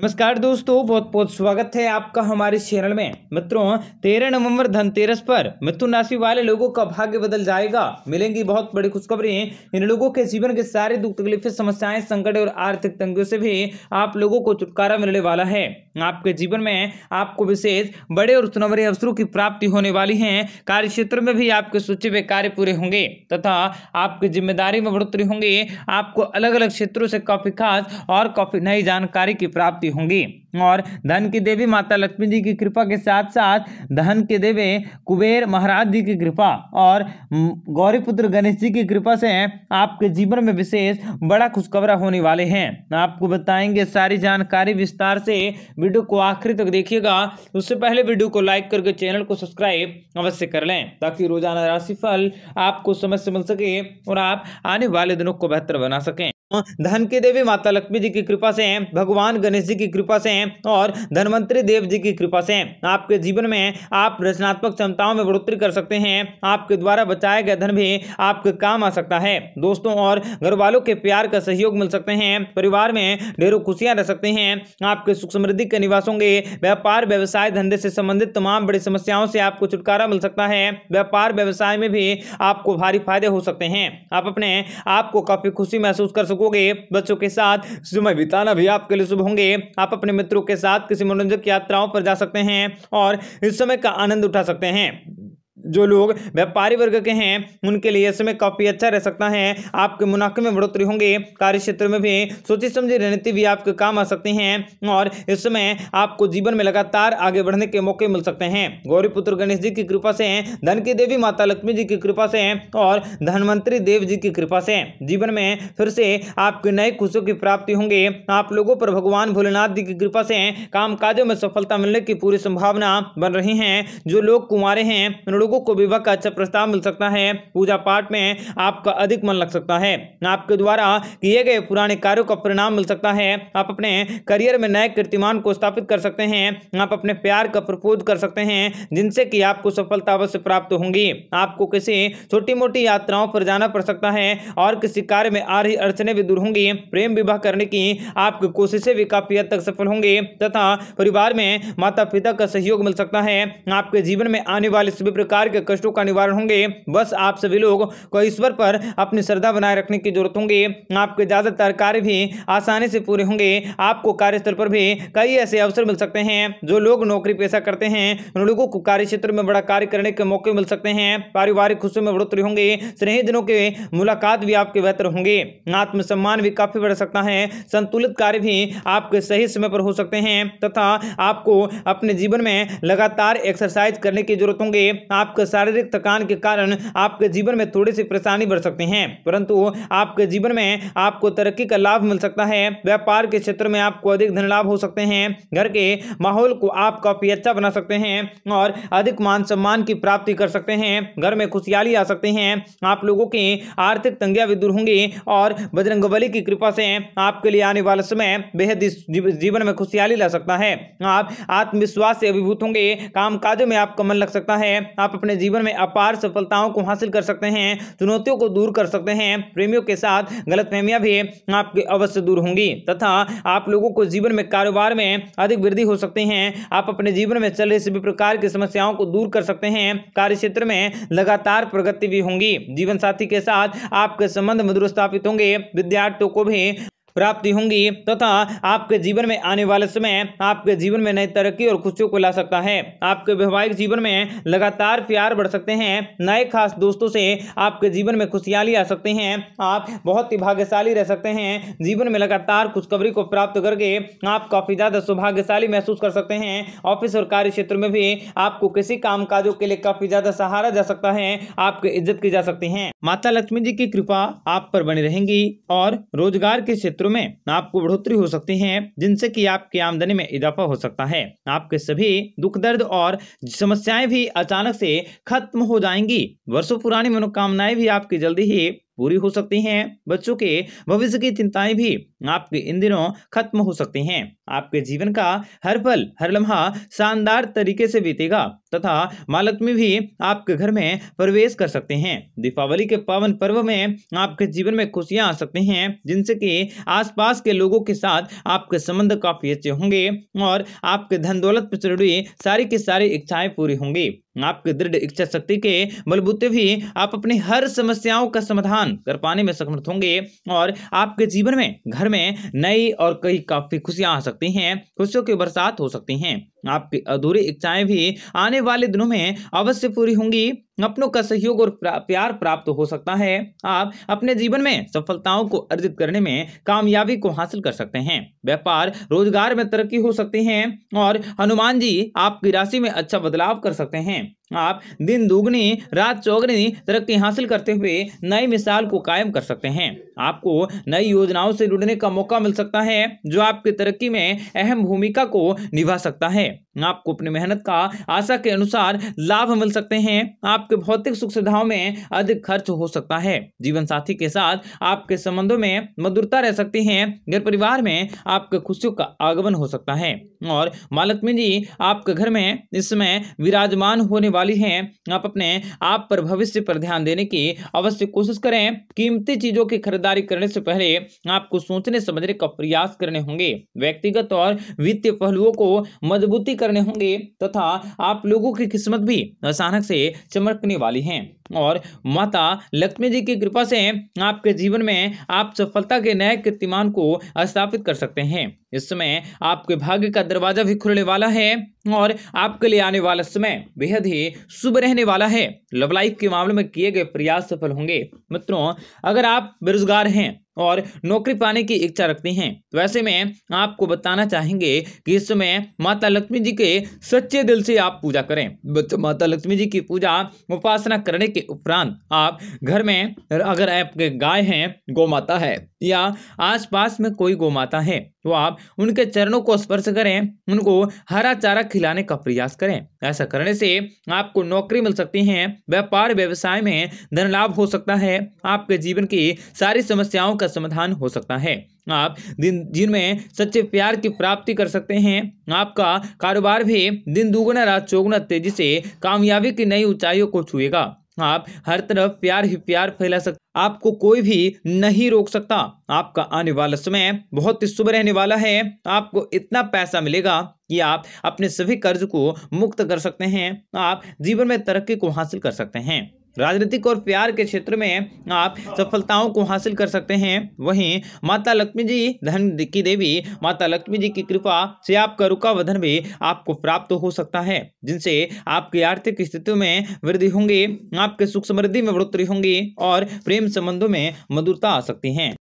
नमस्कार दोस्तों बहुत बहुत स्वागत है आपका हमारे चैनल में मित्रों तेरह नवंबर धनतेरस पर मिथुन राशि वाले लोगों का भाग्य बदल जाएगा मिलेंगी बहुत बड़ी खुशखबरी इन लोगों के जीवन के सारे दुख तकलीफें समस्याएं संकट और आर्थिक तंगियों से भी आप लोगों को छुटकारा मिलने वाला है आपके जीवन में आपको विशेष बड़े और सुनवरे अवसरों की प्राप्ति होने वाली है कार्य क्षेत्र में भी आपके सूची में कार्य पूरे होंगे तथा आपकी जिम्मेदारी में बढ़ोतरी होंगी आपको अलग अलग क्षेत्रों से काफी खास और काफी नई जानकारी की प्राप्ति प्राप्ति होंगी और धन की देवी माता लक्ष्मी जी की कृपा के साथ साथ धन के देवे कुबेर महाराज जी की कृपा और गौरीपुत्र गणेश जी की कृपा से आपके जीवन में विशेष बड़ा खुशखबरा होने वाले हैं आपको बताएंगे सारी जानकारी विस्तार से वीडियो को आखिरी तक देखिएगा उससे पहले वीडियो को लाइक करके चैनल को सब्सक्राइब अवश्य कर लें ताकि रोजाना राशिफल आपको समझ से मिल सके और आप आने वाले दिनों को बेहतर बना सकें धन की देवी माता लक्ष्मी जी की कृपा से हैं भगवान गणेश जी की कृपा से हैं और धनवंतरी देव जी की कृपा से हैं आपके जीवन में आप रचनात्मक क्षमताओं में बढ़ोतरी कर सकते हैं आपके द्वारा बचाया गया धन भी आपके काम आ सकता है दोस्तों और घर वालों के प्यार का सहयोग मिल सकते हैं परिवार में ढेरों खुशियां रह सकते हैं आपके सुख समृद्धि के निवास होंगे व्यापार व्यवसाय धंधे से संबंधित तमाम बड़ी समस्याओं से आपको छुटकारा मिल सकता है व्यापार व्यवसाय में भी आपको भारी फायदे हो सकते हैं आप अपने आप को काफी खुशी महसूस कर सको सकोगे बच्चों के साथ समय बिताना भी आपके लिए शुभ होंगे आप अपने मित्रों के साथ किसी मनोरंजक यात्राओं पर जा सकते हैं और इस समय का आनंद उठा सकते हैं जो लोग व्यापारी वर्ग के हैं उनके लिए समय काफ़ी अच्छा रह सकता है आपके मुनाफे में बढ़ोतरी होंगे कार्य क्षेत्र में भी सोची समझी रणनीति भी आपके काम आ सकती हैं और इस समय आपको जीवन में लगातार आगे बढ़ने के मौके मिल सकते हैं गौरी पुत्र गणेश जी की कृपा से धन की देवी माता लक्ष्मी जी की कृपा से और धनवंतरी देव जी की कृपा से जीवन में फिर से आपके नए खुशियों की प्राप्ति होंगे आप लोगों पर भगवान भोलेनाथ जी की कृपा से काजों में सफलता मिलने की पूरी संभावना बन रही है जो लोग कुमारे हैं उन लोगों लोगों को विवाह का अच्छा प्रस्ताव मिल सकता है पूजा पाठ में आपका अधिक मन लग सकता है आपके द्वारा किए गए पुराने कार्यों का परिणाम मिल सकता है आप अपने करियर में नए कीर्तिमान को स्थापित कर सकते हैं आप अपने प्यार का प्रपोज कर सकते हैं जिनसे कि आपको सफलता अवश्य प्राप्त होंगी आपको किसी छोटी मोटी यात्राओं पर जाना पड़ सकता है और किसी कार्य में आ रही अड़चने भी दूर होंगी प्रेम विवाह करने की आपकी कोशिशें भी काफी हद तक सफल होंगी तथा परिवार में माता पिता का सहयोग मिल सकता है आपके जीवन में आने वाले सभी प्रकार परिवार के कष्टों का निवारण होंगे बस आप सभी लोग को ईश्वर पर अपनी श्रद्धा बनाए रखने की जरूरत होंगी आपके ज़्यादातर कार्य भी आसानी से पूरे होंगे आपको कार्यस्थल पर भी कई ऐसे अवसर मिल सकते हैं जो लोग नौकरी पेशा करते हैं उन लोगों को कार्य क्षेत्र में बड़ा कार्य करने के मौके मिल सकते हैं पारिवारिक खुशियों में बढ़ोतरी होंगे स्नेहिजनों के मुलाकात भी आपके बेहतर होंगे आत्मसम्मान भी काफी बढ़ सकता है संतुलित कार्य भी आपके सही समय पर हो सकते हैं तथा आपको अपने जीवन में लगातार एक्सरसाइज करने की जरूरत होंगे आप आपके शारीरिक थकान के कारण आपके जीवन में थोड़ी सी परेशानी बढ़ सकती है परंतु आपके जीवन में आपको तरक्की का लाभ मिल सकता है व्यापार के क्षेत्र में आपको अधिक धन लाभ हो सकते हैं घर के माहौल को आप काफी अच्छा बना सकते हैं और अधिक मान सम्मान की प्राप्ति कर सकते हैं घर में खुशहाली आ सकती है आप लोगों की आर्थिक तंगिया भी दूर होंगी और बजरंग की कृपा से आपके लिए आने वाला समय बेहद जीवन में खुशहाली ला सकता है आप आत्मविश्वास से अभिभूत होंगे कामकाजों में आपका मन लग सकता है आप अपने जीवन में अपार सफलताओं को हासिल कर सकते हैं चुनौतियों को दूर कर सकते हैं प्रेमियों के साथ गलतफहमियां भी आपके अवश्य दूर होंगी तथा आप लोगों को जीवन में कारोबार में अधिक वृद्धि हो सकती है आप अपने जीवन में चल रही सभी प्रकार की समस्याओं को दूर कर सकते हैं कार्य क्षेत्र में लगातार प्रगति भी होंगी जीवन साथी के साथ आपके संबंध मधुर स्थापित होंगे विद्यार्थियों को भी प्राप्ति होंगी तथा तो आपके जीवन में आने वाले समय आपके जीवन में नई तरक्की और खुशियों को ला सकता है आपके वैवाहिक जीवन में लगातार प्यार बढ़ सकते हैं नए खास दोस्तों से आपके जीवन में खुशहाली आ सकते हैं आप बहुत ही भाग्यशाली रह सकते हैं जीवन में लगातार खुशखबरी को प्राप्त करके आप काफ़ी ज़्यादा सौभाग्यशाली महसूस कर सकते हैं ऑफिस और कार्य क्षेत्र में भी आपको किसी काम काजों के लिए काफ़ी ज़्यादा सहारा जा सकता है आपकी इज्जत की जा सकती है माता लक्ष्मी जी की कृपा आप पर बनी रहेंगी और रोजगार के क्षेत्र क्षेत्रों में आपको बढ़ोतरी हो सकती है जिनसे कि आपकी आमदनी में इजाफा हो सकता है आपके सभी दुख दर्द और समस्याएं भी अचानक से खत्म हो जाएंगी वर्षों पुरानी मनोकामनाएं भी आपकी जल्दी ही पूरी हो सकती हैं बच्चों के भविष्य की चिंताएं भी आपके इन दिनों खत्म हो सकती हैं आपके जीवन का हर पल हर लम्हा शानदार तरीके से बीतेगा तथा में भी आपके घर में प्रवेश कर सकते हैं दीपावली के पावन पर्व में आपके जीवन में खुशियां आ सकती हैं जिनसे कि आसपास के लोगों के साथ आपके संबंध काफी अच्छे होंगे और आपके धन दौलत पर चढ़ी सारी की सारी इच्छाएं पूरी होंगी आपकी दृढ़ इच्छा शक्ति के बलबूते भी आप अपनी हर समस्याओं का समाधान कर पाने में समर्थ होंगे और आपके जीवन में घर में नई और कई काफ़ी खुशियां आ सकती हैं खुशियों की बरसात हो सकती हैं आपकी अधूरी इच्छाएं भी आने वाले दिनों में अवश्य पूरी होंगी अपनों का सहयोग और प्यार प्राप्त हो सकता है आप अपने जीवन में सफलताओं को अर्जित करने में कामयाबी को हासिल कर सकते हैं व्यापार रोजगार में तरक्की हो सकती है और हनुमान जी आपकी राशि में अच्छा बदलाव कर सकते हैं आप दिन दोगुनी रात चौगनी तरक्की हासिल करते हुए नई मिसाल को कायम कर सकते हैं आपको नई योजनाओं से जुड़ने का मौका मिल सकता है जो आपकी तरक्की में अहम भूमिका को निभा सकता है आपको अपनी मेहनत का आशा के अनुसार लाभ मिल सकते हैं आपके भौतिक सुख सुविधाओं में अधिक खर्च हो सकता है जीवन साथी के साथ आपके संबंधों में मधुरता रह सकती है घर परिवार में आपके खुशियों का आगमन हो सकता है और मालक्ष्मी जी आपके घर में इसमें विराजमान होने वाले वाली हैं आप अपने आप पर भविष्य पर ध्यान देने की अवश्य कोशिश करें कीमती चीजों की खरीदारी करने से पहले आपको सोचने समझने का प्रयास करने होंगे व्यक्तिगत और वित्तीय पहलुओं को मजबूती करने होंगे तथा आप लोगों की किस्मत भी अचानक से चमकने वाली है और माता लक्ष्मी जी की कृपा से आपके जीवन में आप सफलता के नए कीर्तिमान को स्थापित कर सकते हैं इस समय आपके भाग्य का दरवाजा भी खुलने वाला है और आपके लिए आने वाला समय बेहद ही शुभ रहने वाला है लव लाइफ के मामले में किए गए प्रयास सफल होंगे मित्रों अगर आप बेरोजगार हैं और नौकरी पाने की इच्छा रखती हैं तो ऐसे में आपको बताना चाहेंगे कि इस समय माता लक्ष्मी जी के सच्चे दिल से आप पूजा करें माता लक्ष्मी जी की पूजा उपासना करने के उपरांत आप घर में अगर आपके गाय हैं गौमाता है या आसपास में कोई माता है तो आप उनके चरणों को स्पर्श करें उनको हरा चारा खिलाने का प्रयास करें ऐसा करने से आपको नौकरी मिल सकती है व्यापार व्यवसाय में धन लाभ हो सकता है आपके जीवन की सारी समस्याओं का समाधान हो सकता है आप दिन जिनमें सच्चे प्यार की प्राप्ति कर सकते हैं आपका कारोबार भी दिन दुगुना रात चौगुना तेजी से कामयाबी की नई ऊंचाइयों को छुएगा आप हर तरफ प्यार ही प्यार फैला सकते आपको कोई भी नहीं रोक सकता आपका आने वाला समय बहुत ही शुभ रहने वाला है आपको इतना पैसा मिलेगा कि आप अपने सभी कर्ज को मुक्त कर सकते हैं आप जीवन में तरक्की को हासिल कर सकते हैं राजनीतिक और प्यार के क्षेत्र में आप हाँ। सफलताओं को हासिल कर सकते हैं वहीं माता लक्ष्मी जी धन की देवी माता लक्ष्मी जी की कृपा से आपका रुका वधन भी आपको प्राप्त हो सकता है जिनसे आपकी आर्थिक स्थितियों में वृद्धि होंगी आपके सुख समृद्धि में बढ़ोतरी होंगी और प्रेम संबंधों में मधुरता आ सकती है